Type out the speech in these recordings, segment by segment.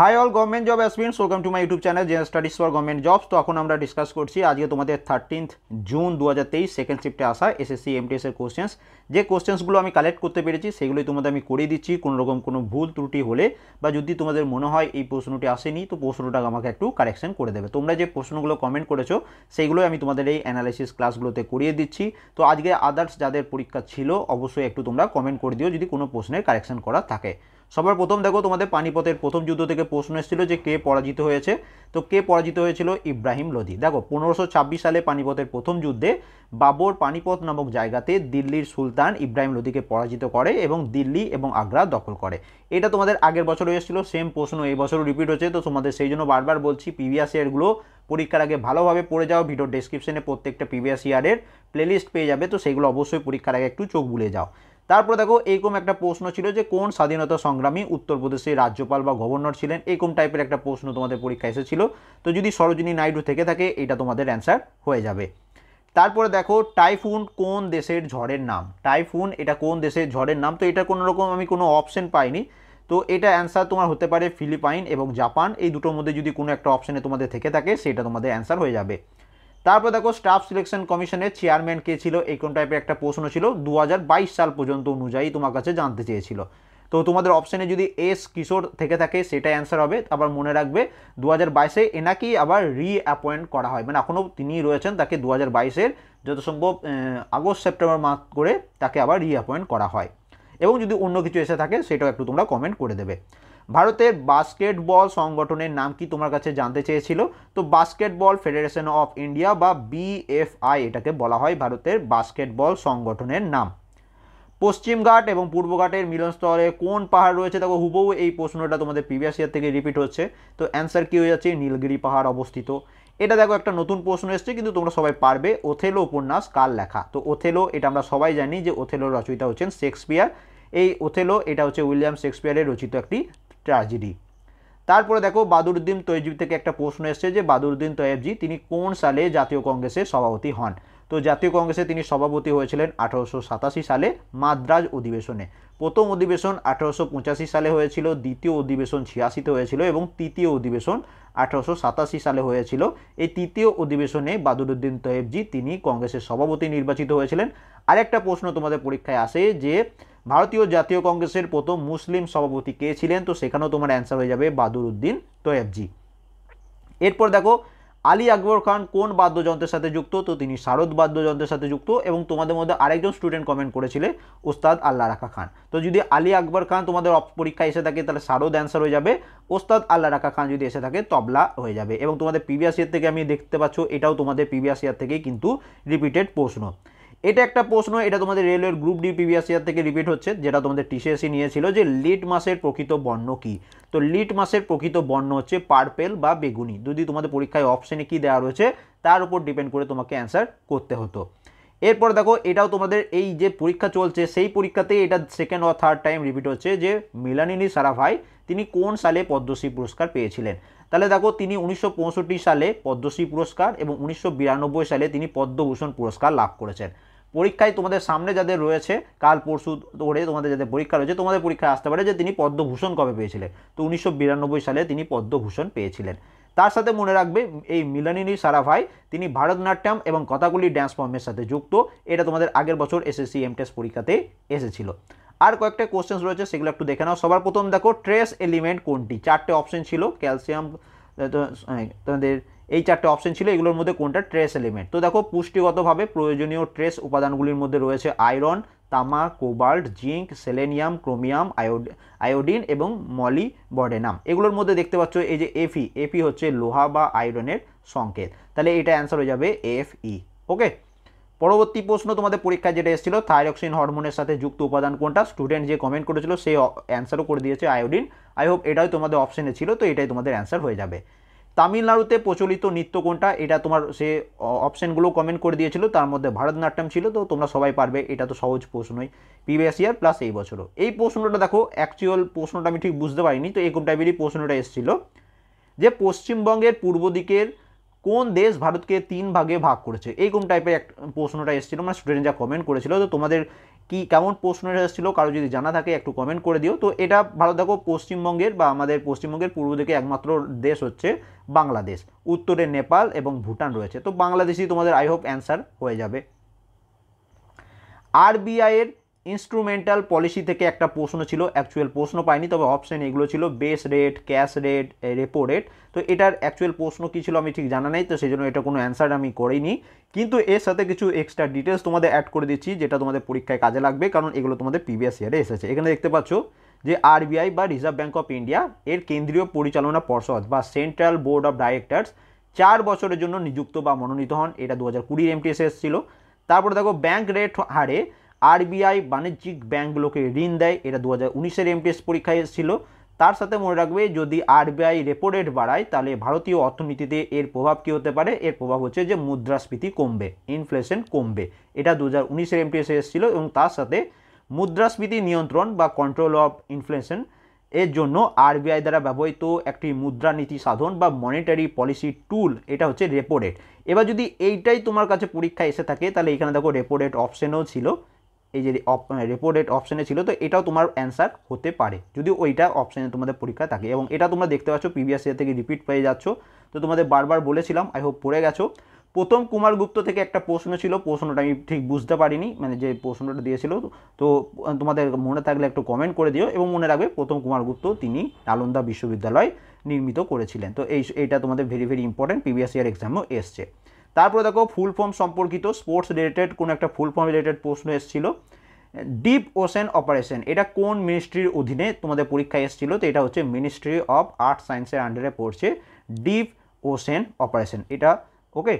high all government job aspirants welcome to my YouTube channel general studies for government jobs তো এখন আমরা discuss করছি আজকে তোমাদের থার্টিন্থ জুন দু হাজার তেইশ সেকেন্ড শিফটে আসা এসএসসি এমটিএসের কোশ্চেন্স যে কোশ্চেন্সগুলো আমি কালেক্ট করতে পেরেছি সেগুলোই তোমাদের আমি করে দিচ্ছি কোনো রকম কোনো ভুল ত্রুটি হলে বা যদি তোমাদের মনে হয় এই প্রশ্নটি আসেনি তো প্রশ্নটা আমাকে একটু কারেকশন করে দেবে তোমরা যে প্রশ্নগুলো কমেন্ট করেছো সেইগুলোই আমি তোমাদের এই অ্যানালাইসিস ক্লাসগুলোতে করিয়ে দিচ্ছি তো আজকে আদার্স যাদের পরীক্ষা ছিল অবশ্যই একটু তোমরা কমেন্ট করে দিও যদি কোনো প্রশ্নের কারেকশন করা থাকে সবার প্রথম দেখো তোমাদের পানিপথের প্রথম যুদ্ধ থেকে প্রশ্ন এসেছিল যে কে পরাজিত হয়েছে তো কে পরাজিত হয়েছিল ইব্রাহিম লোধি দেখো পনেরোশো সালে পানিপথের প্রথম যুদ্ধে বাবর পানিপথ নামক জায়গাতে দিল্লির সুলতান ইব্রাহিম লোধিকে পরাজিত করে এবং দিল্লি এবং আগ্রা দখল করে এটা তোমাদের আগের বছরে এসেছিল সেম প্রশ্ন এই বছরও রিপিট হচ্ছে তো তোমাদের সেই জন্য বারবার বলছি পিভিএস ইয়ারগুলো পরীক্ষার আগে ভালোভাবে পড়ে যাও ভিডিও ডেসক্রিপশনে প্রত্যেকটা পিভিএস ইয়ারের প্লেলিস্ট পেয়ে যাবে তো সেগুলো অবশ্যই পরীক্ষার আগে একটু চোখ বুলে যাও তারপরে দেখো এরকম একটা প্রশ্ন ছিল যে কোন স্বাধীনতা সংগ্রামী উত্তরপ্রদেশের রাজ্যপাল বা গভর্নর ছিলেন এরকম টাইপের একটা প্রশ্ন তোমাদের পরীক্ষা এসেছিল তো যদি সরোজিনী নাইডু থেকে থাকে এটা তোমাদের অ্যান্সার হয়ে যাবে তারপরে দেখো টাইফুন কোন দেশের ঝড়ের নাম টাইফুন এটা কোন দেশের ঝড়ের নাম তো এটা কোনো রকম আমি কোনো অপশন পাইনি তো এটা অ্যান্সার তোমার হতে পারে ফিলিপাইন এবং জাপান এই দুটোর মধ্যে যদি কোনো একটা অপশানে তোমাদের থেকে থাকে সেটা তোমাদের অ্যান্সার হয়ে যাবে তারপর দেখো স্টাফ সিলেকশন কমিশনের চেয়ারম্যান কে ছিল এই কোন টাইপের একটা প্রশ্ন ছিল দু সাল পর্যন্ত অনুযায়ী তোমার কাছে জানতে চেয়েছিল তো তোমাদের অপশানে যদি এস কিশোর থেকে থাকে সেটাই অ্যান্সার হবে আবার মনে রাখবে দু হাজার বাইশে এনাকেই আবার রিঅ্যাপয়েন্ট করা হয় মানে এখনও তিনি রয়েছেন তাকে দু হাজার বাইশের যত সম্ভব আগস্ট সেপ্টেম্বর মাস করে তাকে আবার রিঅ্যাপয়েন্ট করা হয় এবং যদি অন্য কিছু এসে থাকে সেটাও একটু তোমরা কমেন্ট করে দেবে ভারতের বাস্কেটবল সংগঠনের নাম কি তোমার কাছে জানতে চেয়েছিল তো বাস্কেটবল ফেডারেশন অফ ইন্ডিয়া বা বিএফআই এটাকে বলা হয় ভারতের বাস্কেটবল সংগঠনের নাম পশ্চিমঘাট এবং পূর্বঘাটের মিলনস্থলে কোন পাহাড় রয়েছে দেখো হুবহু এই প্রশ্নটা তোমাদের প্রিভিয়াস ইয়ার থেকে রিপিট হচ্ছে তো অ্যান্সার কী হয়ে যাচ্ছে নীলগিরি পাহাড় অবস্থিত এটা দেখো একটা নতুন প্রশ্ন এসছে কিন্তু তোমরা সবাই পারবে ওথেলো উপন্যাস কার লেখা তো ওথেলো এটা আমরা সবাই জানি যে ওথেলোর রচয়িতা হচ্ছেন শেক্সপিয়ার এই ওথেলো এটা হচ্ছে উইলিয়াম শেক্সপিয়ারের রচিত একটি ট্র্যাজেডি তারপরে দেখো বাদুরুদ্দিন তৈজিব থেকে একটা প্রশ্ন এসছে যে বাদুরুদ্দিন তৈয়বজি তিনি কোন সালে জাতীয় কংগ্রেসের সভাপতি হন তো জাতীয় কংগ্রেসে তিনি সভাপতি হয়েছিলেন আঠারোশো সালে মাদ্রাজ অধিবেশনে প্রথম অধিবেশন আঠারোশো সালে হয়েছিল দ্বিতীয় অধিবেশন ছিয়াশিতে হয়েছিল এবং তৃতীয় অধিবেশন আঠারোশো সালে হয়েছিল এই তৃতীয় অধিবেশনে বাদুরুদ্দিন তৈয়বজি তিনি কংগ্রেসের সভাপতি নির্বাচিত হয়েছিলেন আরেকটা প্রশ্ন তোমাদের পরীক্ষায় আসে যে ভারতীয় জাতীয় কংগ্রেসের প্রথম মুসলিম সভাপতি কে ছিলেন তো সেখানেও তোমার অ্যান্সার হয়ে যাবে বাদুর উদ্দিন তোয়েবজি এরপর দেখো আলী আকবর খান কোন বাদ্যযন্ত্রের সাথে যুক্ত তো তিনি শারদ বাদ্যযন্ত্রের সাথে যুক্ত এবং তোমাদের মধ্যে আরেকজন স্টুডেন্ট কমেন্ট করেছিলে ওস্তাদ আল্লাহ রাখা খান তো যদি আলী আকবর খান তোমাদের পরীক্ষা এসে থাকে তাহলে শারদ অ্যান্সার হয়ে যাবে ওস্তাদ আল্লাহ রাখা খান যদি এসে থাকে তবলা হয়ে যাবে এবং তোমাদের প্রিভিয়াস ইয়ার থেকে আমি দেখতে পাচ্ছ এটাও তোমাদের প্রিভিয়াস ইয়ার থেকেই কিন্তু রিপিটেড প্রশ্ন এটা একটা প্রশ্ন এটা তোমাদের রেলওয়ের গ্রুপ ডি প্রিভিয়াস ইয়ার থেকে রিপিট হচ্ছে যেটা তোমাদের টিসিএসি e নিয়েছিল যে লিট মাসের প্রকৃত বর্ণ কি তো লিট মাসের প্রকৃত বর্ণ হচ্ছে পার্পেল বা বেগুনি যদি তোমাদের পরীক্ষায় অপশানে কি দেওয়া রয়েছে তার উপর ডিপেন্ড করে তোমাকে অ্যান্সার করতে হতো এরপর দেখো এটাও তোমাদের এই যে পরীক্ষা চলছে সেই পরীক্ষাতে এটা সেকেন্ড ও থার্ড টাইম রিপিট হচ্ছে যে মিলানিনী সারাভাই তিনি কোন সালে পদ্মশ্রী পুরস্কার পেয়েছিলেন তাহলে দেখো তিনি উনিশশো সালে পদ্মশ্রী পুরস্কার এবং উনিশশো সালে তিনি পদ্মভূষণ পুরস্কার লাভ করেছেন পরীক্ষায় তোমাদের সামনে যাদের রয়েছে কাল পরশু ধরে তোমাদের যাদের পরীক্ষা রয়েছে তোমাদের পরীক্ষায় আসতে পারে যে তিনি পদ্মভূষণ কবে পেয়েছিলেন তো উনিশশো সালে তিনি পদ্মভূষণ পেয়েছিলেন তার সাথে মনে রাখবে এই মিলানিনী সারাভাই তিনি ভারতনাট্যম এবং কথাগুলি ড্যান্স ফর্মের সাথে যুক্ত এটা তোমাদের আগের বছর এসএসসি এম টেস্ট পরীক্ষাতে এসেছিল আর কয়েকটা কোশ্চেন্স রয়েছে সেগুলো একটু দেখে নাও সবার প্রথম দেখো ট্রেস এলিমেন্ট কোনটি চারটে অপশন ছিল ক্যালসিয়াম তোমাদের এই চারটে অপশন ছিল এগুলোর মধ্যে কোনটা ট্রেস এলিমেন্ট তো দেখো পুষ্টিগতভাবে প্রয়োজনীয় ট্রেস উপাদানগুলির মধ্যে রয়েছে আয়রন তামা cobalt zinc selenium chromium iodine এবং মলি বডেনাম এগুলোর মধ্যে দেখতে পাচ্ছ এই যে এফি এফি হচ্ছে লোহা বা আয়রনের সংকেত তাহলে এটা অ্যান্সার হয়ে যাবে এফ ই ওকে পরবর্তী প্রশ্ন তোমাদের পরীক্ষায় যেটা এসেছিল থাইরক্সিন হরমোনের সাথে যুক্ত উপাদান কোনটা স্টুডেন্ট যে কমেন্ট করেছিল সে অ্যান্সারও করে দিয়েছে আয়োডিন আই হোপ এটাও তোমাদের অপশনে ছিল তো এটাই তোমাদের অ্যান্সার হয়ে যাবে তামিলনাড়ুতে প্রচলিত নৃত্য কোনটা এটা তোমার সে অপশানগুলো কমেন্ট করে দিয়েছিল তার মধ্যে ভারতনাট্যম ছিল তো তোমরা সবাই পারবে এটা তো সহজ প্রশ্নই প্রিভিয়াস ইয়ার প্লাস এই বছরও এই প্রশ্নটা দেখো অ্যাকচুয়াল প্রশ্নটা আমি ঠিক বুঝতে পারিনি তো এরকম টাইপেরই প্রশ্নটা এসেছিল যে পশ্চিমবঙ্গের পূর্ব দিকের কোন দেশ ভারতকে তিন ভাগে ভাগ করেছে এইরকম টাইপের এক প্রশ্নটা এসেছিলো মানে স্টুডেন্ট যা কমেন্ট করেছিল তো তোমাদের কি কেমন প্রশ্নটা এসেছিলো কারো যদি জানা থাকে একটু কমেন্ট করে দিও তো এটা ভালো দেখো পশ্চিমবঙ্গের বা আমাদের পশ্চিমবঙ্গের পূর্ব দিকে একমাত্র দেশ হচ্ছে বাংলাদেশ উত্তরে নেপাল এবং ভুটান রয়েছে তো বাংলাদেশই তোমাদের আই হোপ অ্যান্সার হয়ে যাবে আরবিআইয়ের ইনস্ট্রুমেন্টাল পলিসি থেকে একটা প্রশ্ন ছিল অ্যাকচুয়াল প্রশ্ন পাইনি তবে অপশন এগুলো ছিল base rate cash rate repo rate তো এটার অ্যাকচুয়াল প্রশ্ন কী ছিল আমি ঠিক জানা নেই তো সেই জন্য এটা কোনো অ্যান্সার আমি করিনি কিন্তু এর সাথে কিছু এক্সট্রা ডিটেলস তোমাদের অ্যাড করে দিচ্ছি যেটা তোমাদের পরীক্ষায় কাজে লাগবে কারণ এগুলো তোমাদের প্রিভিয়াস ইয়ারে এসেছে এখানে দেখতে পাচ্ছ যে আরবিআই বা রিজার্ভ ব্যাঙ্ক অফ ইন্ডিয়া এর কেন্দ্রীয় পরিচালনা পর্ষদ বা সেন্ট্রাল বোর্ড অফ ডাইরেক্টরস চার বছরের জন্য নিযুক্ত বা মনোনীত হন এটা দু হাজার কুড়ির এমটিএসএস ছিল তারপরে দেখো ব্যাঙ্ক রেট হারে আরবিআই বাণিজ্যিক ব্যাঙ্কগুলোকে ঋণ দেয় এটা দু হাজার উনিশের এমটিএস পরীক্ষায় এসেছিল তার সাথে মনে রাখবে যদি আরবিআই রেপো রেট বাড়ায় তাহলে ভারতীয় অর্থনীতিতে এর প্রভাব কী হতে পারে এর প্রভাব হচ্ছে যে মুদ্রাস্ফীতি কমবে ইনফ্লেশন কমবে এটা দু হাজার উনিশের এমপিএস এসেছিল এবং তার সাথে মুদ্রাস্ফীতি নিয়ন্ত্রণ বা কন্ট্রোল অফ ইনফ্লেশন এর জন্য আরবিআই দ্বারা ব্যবহৃত একটি মুদ্রানীতি সাধন বা মনিটারি পলিসি টুল এটা হচ্ছে রেপো রেট এবার যদি এইটাই তোমার কাছে পরীক্ষা এসে থাকে তাহলে এখানে দেখো রেপো রেট অপশনও ছিল এই যে রেপো রেট অপশানে ছিল তো এটাও তোমার অ্যান্সার হতে পারে যদিও ওইটা অপশানে তোমাদের পরীক্ষা থাকে এবং এটা তোমরা দেখতে পাচ্ছ প্রিভিয়াস ইয়ার থেকে রিপিট পেয়ে যাচ্ছ তো তোমাদের বারবার বলেছিলাম আই হোপ পড়ে গেছো প্রথম কুমার গুপ্ত থেকে একটা প্রশ্ন ছিল প্রশ্নটা আমি ঠিক বুঝতে পারিনি মানে যে প্রশ্নটা দিয়েছিল তো তোমাদের মনে থাকলে একটু কমেন্ট করে দিও এবং মনে রাখবে প্রথম কুমার গুপ্ত তিনি নালন্দা বিশ্ববিদ্যালয় নির্মিত করেছিলেন তো এই এটা তোমাদের very very important previous year এক্সামও এসছে তারপরে দেখো ফুল ফর্ম সম্পর্কিত স্পোর্টস রিলেটেড কোনো একটা ফুল ফর্ম রিলেটেড প্রশ্ন এসেছিলো ডিপ ওশেন অপারেশন এটা কোন মিনিস্ট্রির অধীনে তোমাদের পরীক্ষায় এসেছিল তো এটা হচ্ছে মিনিস্ট্রি অফ আর্ট সায়েন্সের আন্ডারে পড়ছে ডিপ ওশেন অপারেশন এটা ওকে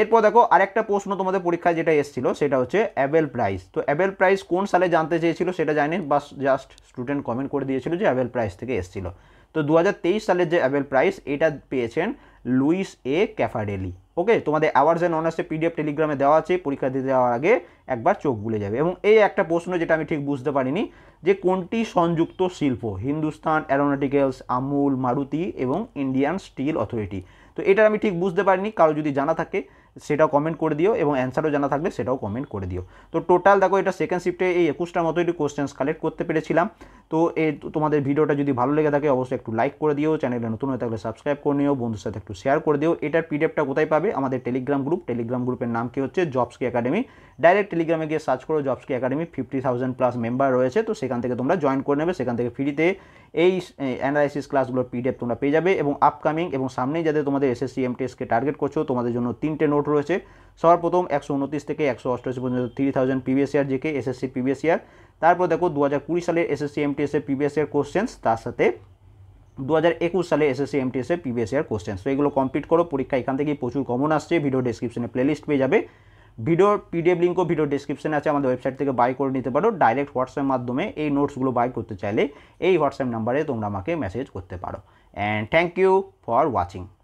এরপর দেখো আরেকটা প্রশ্ন তোমাদের পরীক্ষায় যেটা এসেছিল সেটা হচ্ছে অ্যাবেল প্রাইস তো অ্যাবেল প্রাইস কোন সালে জানতে চেয়েছিল সেটা জানি বা জাস্ট স্টুডেন্ট কমেন্ট করে দিয়েছিল যে অ্যাবেল প্রাইস থেকে এসেছিল তো দু সালের যে অ্যাবেল প্রাইস এটা পেয়েছেন লুইস এ ক্যাফাডেলি ওকে তোমাদের আওয়ার্স অ্যান্ড অনার্সে পিডিএফ টেলিগ্রামে দেওয়া আছে পরীক্ষা দিতে যাওয়ার আগে একবার চোখ ভুলে যাবে এবং এই একটা প্রশ্ন যেটা আমি ঠিক বুঝতে পারিনি যে কোনটি সংযুক্ত শিল্প হিন্দুস্তান অ্যারোনটিক্যালস আমুল মারুতি এবং ইন্ডিয়ান স্টিল অথরিটি তো এটা আমি ঠিক বুঝতে পারিনি কারো যদি জানা থাকে সেটাও কমেন্ট করে দিও এবং অ্যান্সারও জানা থাকলে সেটাও কমেন্ট করে দিও তো টোটাল দেখো এটা সেকেন্ড শিফটে এই একুশটার মতো একটু কোশ্চেন্স কালেক্ট করতে পেরেছিলাম তো এই তোমাদের ভিডিওটা যদি ভালো লেগে থাকে অবশ্যই একটু লাইক করে দিও চ্যানেলে নতুন হয়ে থাকলে সাবস্ক্রাইব করে নিও বন্ধুর সাথে একটু শেয়ার করে দিও এটার পিডিএফটা কোথায় পাবে আমাদের টেলিগ্রাম গ্রুপ টেলিগ্রাম গ্রুপের নাম কি হচ্ছে জবসকি একাডেমি ডাইরেক্ট টেলিগ্রামে গিয়ে সার্চ করো জবসকি academy fifty thousand plus member রয়েছে তো সেখান থেকে তোমরা জয়েন করে নেবে সেখান থেকে ফ্রিতে এই অ্যানালাইসিস ক্লাসগুলোর পিডিএফ তোমরা পেয়ে যাবে এবং আপকামিং এবং সামনেই যাতে তোমাদের এসএসসি টেস্টকে টার্গেট করছো তোমাদের জন্য তিনটে নোট আউট রয়েছে সর্বপ্রথম একশো উনত্রিশ থেকে একশো অষ্টআশি পর্যন্ত three thousand previous year GK SSC previous year তারপর দেখো দু হাজার কুড়ি সালে এসএসসি এমটিএসের প্রিভিয়াস ইয়ার কোশ্চেন্স তার সাথে দু হাজার একুশ সালে এসএসসি এমটিএসের প্রিভিয়াস ইয়ার কোশ্চেন্স তো এগুলো কমপ্লিট করো পরীক্ষা এখান থেকে প্রচুর কমন আসছে ভিডিও ডিসক্রিপশনে প্লেলিস্ট পেয়ে যাবে ভিডিওর পিডিএফ লিঙ্কও ভিডিও ডিসক্রিপশনে আছে আমাদের ওয়েবসাইট থেকে বাই করে নিতে পারো ডাইরেক্ট হোয়াটসঅ্যাপ মাধ্যমে এই নোটসগুলো বাই করতে চাইলে এই হোয়াটসঅ্যাপ নাম্বারে তোমরা আমাকে মেসেজ করতে পারো and thank you for watching